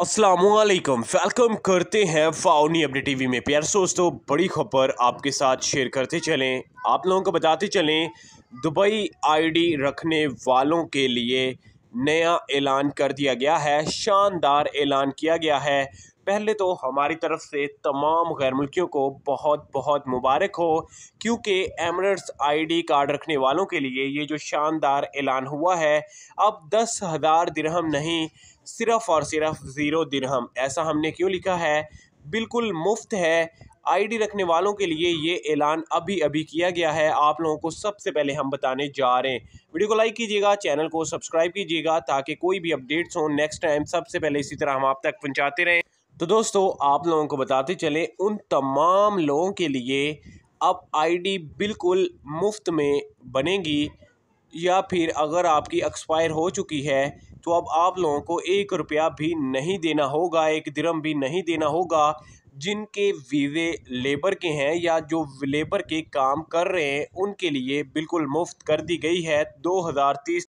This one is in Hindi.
असलकम वेलकम करते हैं फाउनी अपने टीवी में प्यार दोस्तों बड़ी खबर आपके साथ शेयर करते चलें आप लोगों को बताते चलें दुबई आईडी रखने वालों के लिए नया ऐलान कर दिया गया है शानदार ऐलान किया गया है पहले तो हमारी तरफ से तमाम गैर मुल्कियों को बहुत बहुत मुबारक हो क्योंकि एमरट्स आईडी कार्ड रखने वालों के लिए ये जो शानदार ऐलान हुआ है अब दस हज़ार दिरहम नहीं सिर्फ़ और सिर्फ ज़ीरो दिरहम ऐसा हमने क्यों लिखा है बिल्कुल मुफ्त है आईडी रखने वालों के लिए ये ऐलान अभी अभी किया गया है आप लोगों को सबसे पहले हम बताने जा रहे हैं वीडियो को लाइक कीजिएगा चैनल को सब्सक्राइब कीजिएगा ताकि कोई भी अपडेट्स हो नेक्स्ट टाइम सबसे पहले इसी तरह हम आप तक पहुँचाते रहें तो दोस्तों आप लोगों को बताते चले उन तमाम लोगों के लिए अब आईडी बिल्कुल मुफ्त में बनेगी या फिर अगर आपकी एक्सपायर हो चुकी है तो अब आप लोगों को एक रुपया भी नहीं देना होगा एक दिरम भी नहीं देना होगा जिनके वीवे लेबर के हैं या जो लेबर के काम कर रहे हैं उनके लिए बिल्कुल मुफ्त कर दी गई है दो हज़ार तीस